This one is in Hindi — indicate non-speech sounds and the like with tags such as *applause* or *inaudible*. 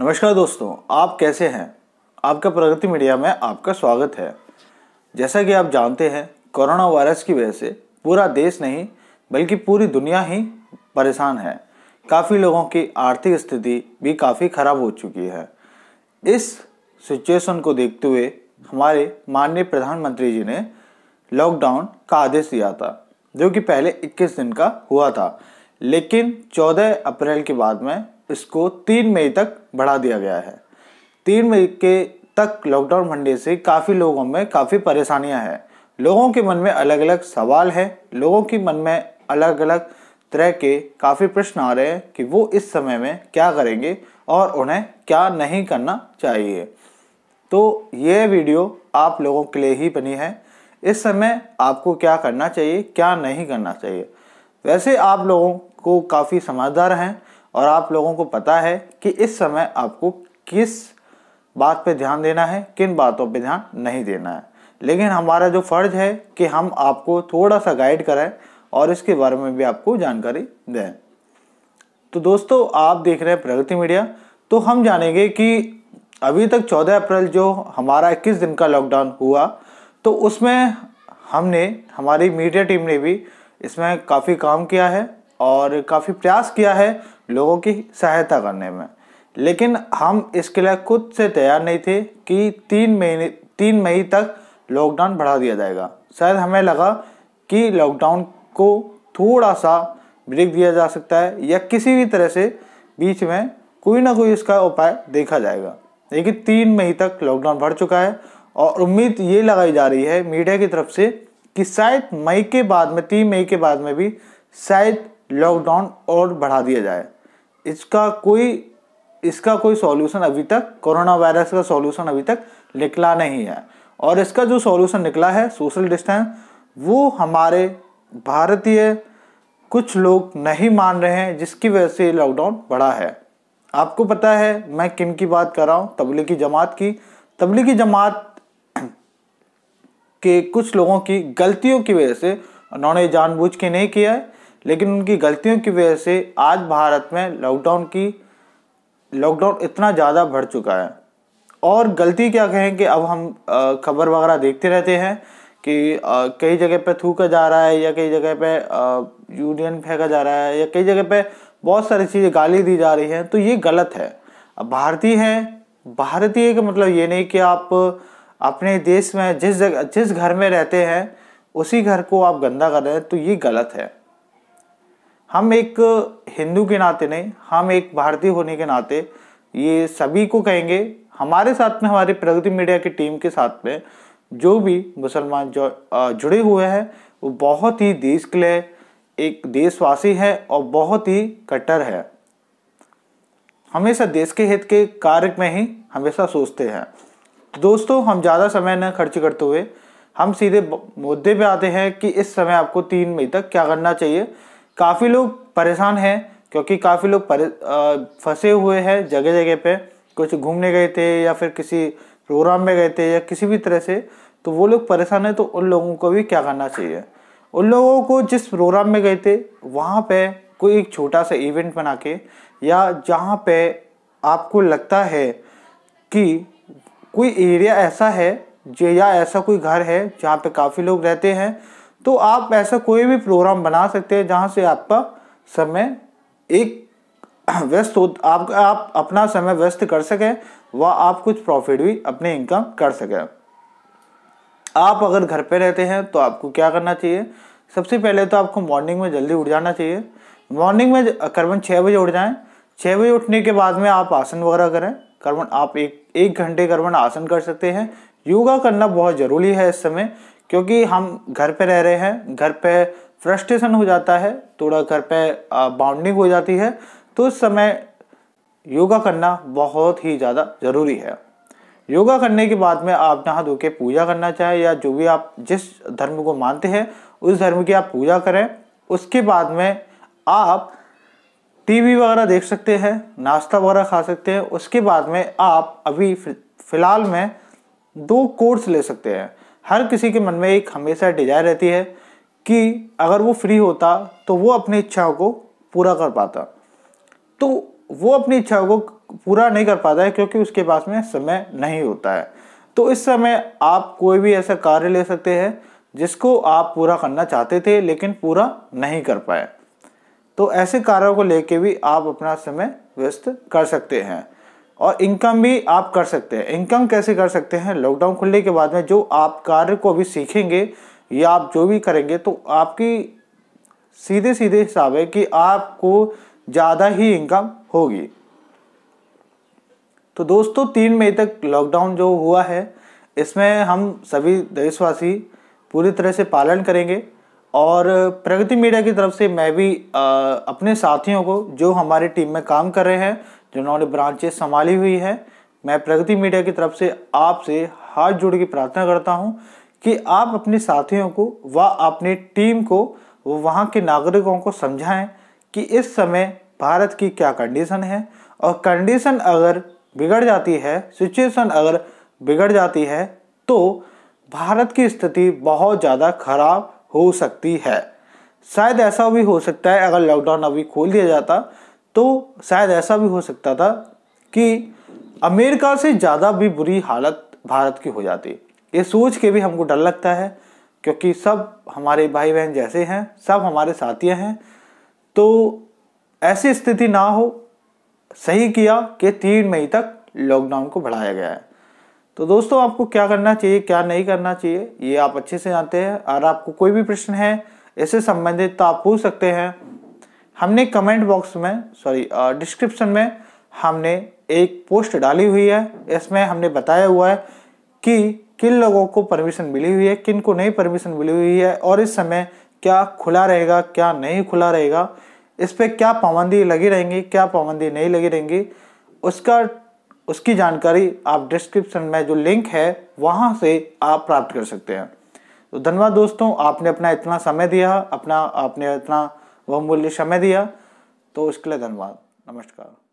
नमस्कार दोस्तों आप कैसे हैं आपका प्रगति मीडिया में आपका स्वागत है जैसा कि आप जानते हैं कोरोना वायरस की वजह से पूरा देश नहीं बल्कि पूरी दुनिया ही परेशान है काफ़ी लोगों की आर्थिक स्थिति भी काफ़ी खराब हो चुकी है इस सिचुएशन को देखते हुए हमारे माननीय प्रधानमंत्री जी ने लॉकडाउन का आदेश दिया था जो कि पहले 21 दिन का हुआ था लेकिन 14 अप्रैल के बाद में इसको तीन मई तक बढ़ा दिया गया है तीन मई के तक लॉकडाउन बढ़ने से काफ़ी लोगों में काफ़ी परेशानियां हैं लोगों के मन में अलग अलग सवाल हैं लोगों के मन में अलग अलग तरह के काफ़ी प्रश्न आ रहे हैं कि वो इस समय में क्या करेंगे और उन्हें क्या नहीं करना चाहिए तो ये वीडियो आप लोगों के लिए ही बनी है इस समय आपको क्या करना चाहिए क्या नहीं करना चाहिए वैसे आप लोगों को काफ़ी समझदार हैं और आप लोगों को पता है कि इस समय आपको किस बात पे ध्यान देना है किन बातों पे ध्यान नहीं देना है लेकिन हमारा जो फ़र्ज है कि हम आपको थोड़ा सा गाइड करें और इसके बारे में भी आपको जानकारी दें तो दोस्तों आप देख रहे हैं प्रगति मीडिया तो हम जानेंगे कि अभी तक 14 अप्रैल जो हमारा 21 दिन का लॉकडाउन हुआ तो उसमें हमने हमारी मीडिया टीम ने भी इसमें काफ़ी काम किया है और काफ़ी प्रयास किया है लोगों की सहायता करने में लेकिन हम इसके लिए खुद से तैयार नहीं थे कि तीन महीने तीन मई तक लॉकडाउन बढ़ा दिया जाएगा शायद हमें लगा कि लॉकडाउन को थोड़ा सा ब्रेक दिया जा सकता है या किसी भी तरह से बीच में कोई ना कोई इसका उपाय देखा जाएगा लेकिन तीन मई तक लॉकडाउन बढ़ चुका है और उम्मीद ये लगाई जा रही है मीडिया की तरफ से कि शायद मई के बाद में तीन मई के बाद में भी शायद लॉकडाउन और बढ़ा दिया जाए इसका कोई इसका कोई सॉल्यूशन अभी तक कोरोना वायरस का सॉल्यूशन अभी तक निकला नहीं है और इसका जो सॉल्यूशन निकला है सोशल डिस्टेंस वो हमारे भारतीय कुछ लोग नहीं मान रहे हैं जिसकी वजह से लॉकडाउन बढ़ा है आपको पता है मैं किन की बात कर रहा हूँ तबलीगी जमात की तबलीगी जमात के कुछ लोगों की गलतियों की वजह से उन्होंने जानबूझ के नहीं किया है लेकिन उनकी गलतियों की वजह से आज भारत में लॉकडाउन की लॉकडाउन इतना ज़्यादा बढ़ चुका है और गलती क्या कहें कि अब हम खबर वगैरह देखते रहते हैं कि कई जगह पे थूका जा रहा है या कई जगह पे यूनियन फेंका जा रहा है या कई जगह पे बहुत सारी चीज़ें गाली दी जा रही हैं तो ये गलत है अब भारतीय हैं भारतीय का मतलब ये नहीं कि आप अपने देश में जिस जगह जिस घर में रहते हैं उसी घर को आप गंदा कर रहे हैं तो ये गलत है हम एक हिंदू के नाते नहीं हम एक भारतीय होने के नाते ये सभी को कहेंगे हमारे साथ में हमारे प्रगति मीडिया की टीम के साथ में जो भी मुसलमान जो जुड़े हुए हैं वो बहुत ही देश के लिए एक देशवासी है और बहुत ही कट्टर है हमेशा देश के हित के कार्य में ही हमेशा सोचते हैं दोस्तों हम ज़्यादा समय न खर्च करते हुए हम सीधे मुद्दे पे आते हैं कि इस समय आपको तीन मई तक क्या करना चाहिए काफ़ी लोग परेशान हैं क्योंकि काफ़ी लोग फंसे हुए हैं जगह जगह पे कुछ घूमने गए थे या फिर किसी प्रोग्राम में गए थे या किसी भी तरह से तो वो लोग परेशान हैं तो उन लोगों को भी क्या करना चाहिए उन लोगों को जिस प्रोग्राम में गए थे वहाँ पे कोई एक छोटा सा इवेंट बना के या जहाँ पे आपको लगता है कि कोई एरिया ऐसा है जो या ऐसा कोई घर है जहाँ पे काफ़ी लोग रहते हैं तो आप ऐसा कोई भी प्रोग्राम बना सकते हैं जहाँ से आपका समय एक *clears throat* व्यस्त हो आप आप अपना समय व्यस्त कर सकें व आप कुछ प्रॉफिट भी अपने इनकम कर सकें आप अगर घर पे रहते हैं तो आपको क्या करना चाहिए सबसे पहले तो आपको मॉर्निंग में जल्दी उठ जाना चाहिए मॉर्निंग में करवन छः बजे उठ जाएं छः बजे उठने के बाद में आप आसन वगैरह करें करवन आप एक एक घंटे करवन आसन कर सकते हैं योगा करना बहुत ज़रूरी है इस समय क्योंकि हम घर पे रह रहे हैं घर पे फ्रस्ट्रेशन हो जाता है थोड़ा घर पे बाउंडिंग हो जाती है तो उस समय योगा करना बहुत ही ज़्यादा ज़रूरी है योगा करने के बाद में आप नहा धो के पूजा करना चाहें या जो भी आप जिस धर्म को मानते हैं उस धर्म की आप पूजा करें उसके बाद में आप टीवी वगैरह देख सकते हैं नाश्ता वगैरह खा सकते हैं उसके बाद में आप अभी फिलहाल में दो कोर्स ले सकते हैं हर किसी के मन में एक हमेशा डिजायर रहती है कि अगर वो फ्री होता तो वो अपनी इच्छाओं को पूरा कर पाता तो वो अपनी इच्छाओं को पूरा नहीं कर पाता है क्योंकि उसके पास में समय नहीं होता है तो इस समय आप कोई भी ऐसा कार्य ले सकते हैं जिसको आप पूरा करना चाहते थे लेकिन पूरा नहीं कर पाए तो ऐसे कार्यों को लेके भी आप अपना समय व्यस्त कर सकते हैं और इनकम भी आप कर सकते हैं इनकम कैसे कर सकते हैं लॉकडाउन खुलने के बाद में जो आप कार्य को अभी सीखेंगे या आप जो भी करेंगे तो आपकी सीधे सीधे हिसाब है कि आपको ज़्यादा ही इनकम होगी तो दोस्तों तीन मई तक लॉकडाउन जो हुआ है इसमें हम सभी देशवासी पूरी तरह से पालन करेंगे और प्रगति मीडिया की तरफ से मैं भी आ, अपने साथियों को जो हमारे टीम में काम कर रहे हैं जिन्होंने ब्रांचेस संभाली हुई है मैं प्रगति मीडिया की तरफ से आपसे हाथ जोड़ के प्रार्थना करता हूँ कि आप अपने साथियों को व अपनी टीम को वहाँ के नागरिकों को समझाएं कि इस समय भारत की क्या कंडीशन है और कंडीशन अगर बिगड़ जाती है सिचुएशन अगर बिगड़ जाती है तो भारत की स्थिति बहुत ज़्यादा खराब हो सकती है शायद ऐसा भी हो सकता है अगर लॉकडाउन अभी खोल दिया जाता तो शायद ऐसा भी हो सकता था कि अमेरिका से ज़्यादा भी बुरी हालत भारत की हो जाती ये सोच के भी हमको डर लगता है क्योंकि सब हमारे भाई बहन जैसे हैं सब हमारे साथी हैं तो ऐसी स्थिति ना हो सही किया कि तीन मई तक लॉकडाउन को बढ़ाया गया है तो दोस्तों आपको क्या करना चाहिए क्या नहीं करना चाहिए ये आप अच्छे से जानते हैं और आपको कोई भी प्रश्न है इससे संबंधित तो आप पूछ सकते हैं हमने कमेंट बॉक्स में सॉरी डिस्क्रिप्शन में हमने एक पोस्ट डाली हुई है इसमें हमने बताया हुआ है कि किन लोगों को परमिशन मिली हुई है किन को नहीं परमिशन मिली हुई है और इस समय क्या खुला रहेगा क्या नहीं खुला रहेगा इस पर क्या पाबंदी लगी रहेंगी क्या पाबंदी नहीं लगी रहेंगी उसका उसकी जानकारी आप डिस्क्रिप्शन में जो लिंक है वहाँ से आप प्राप्त कर सकते हैं तो धन्यवाद दोस्तों आपने अपना इतना समय दिया अपना आपने इतना बहुमूल्य समय दिया तो उसके लिए धन्यवाद नमस्कार